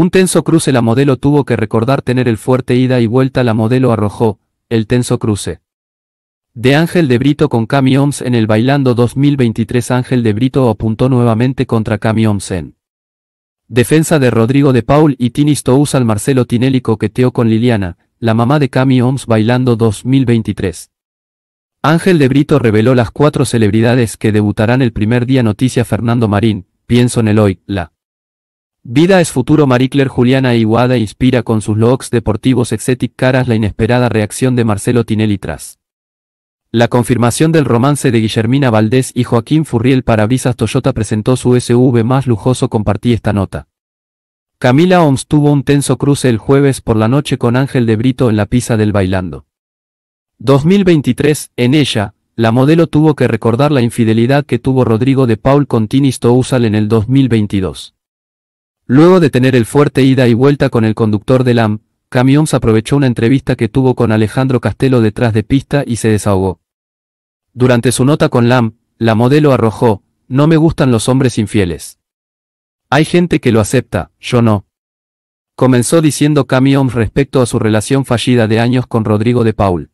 Un tenso cruce la modelo tuvo que recordar tener el fuerte ida y vuelta la modelo arrojó, el tenso cruce. De Ángel de Brito con Cami Oms en el Bailando 2023 Ángel de Brito apuntó nuevamente contra Cami Oms en. Defensa de Rodrigo de Paul y Tinis Tous al Marcelo Tinelli coqueteó con Liliana, la mamá de Cami Oms Bailando 2023. Ángel de Brito reveló las cuatro celebridades que debutarán el primer día Noticia Fernando Marín, pienso en el hoy, la. Vida es futuro Maricler Juliana Iguada inspira con sus logs deportivos excetic caras la inesperada reacción de Marcelo Tinelli tras. La confirmación del romance de Guillermina Valdés y Joaquín Furriel para brisas Toyota presentó su SUV más lujoso compartí esta nota. Camila Oms tuvo un tenso cruce el jueves por la noche con Ángel de Brito en la pisa del Bailando. 2023, en ella, la modelo tuvo que recordar la infidelidad que tuvo Rodrigo de Paul con Tini Stousal en el 2022. Luego de tener el fuerte ida y vuelta con el conductor de LAM, Camions aprovechó una entrevista que tuvo con Alejandro Castelo detrás de pista y se desahogó. Durante su nota con LAM, la modelo arrojó, no me gustan los hombres infieles. Hay gente que lo acepta, yo no. Comenzó diciendo Camions respecto a su relación fallida de años con Rodrigo de Paul.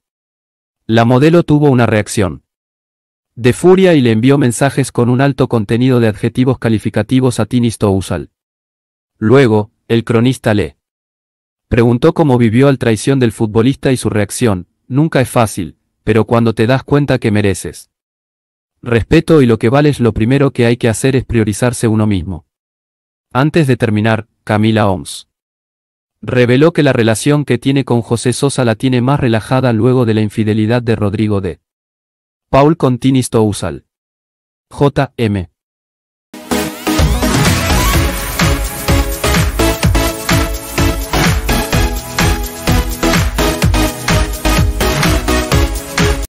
La modelo tuvo una reacción. De furia y le envió mensajes con un alto contenido de adjetivos calificativos a Tini Luego, el cronista le preguntó cómo vivió al traición del futbolista y su reacción, nunca es fácil, pero cuando te das cuenta que mereces respeto y lo que vales lo primero que hay que hacer es priorizarse uno mismo. Antes de terminar, Camila Oms reveló que la relación que tiene con José Sosa la tiene más relajada luego de la infidelidad de Rodrigo de Paul con Usal. JM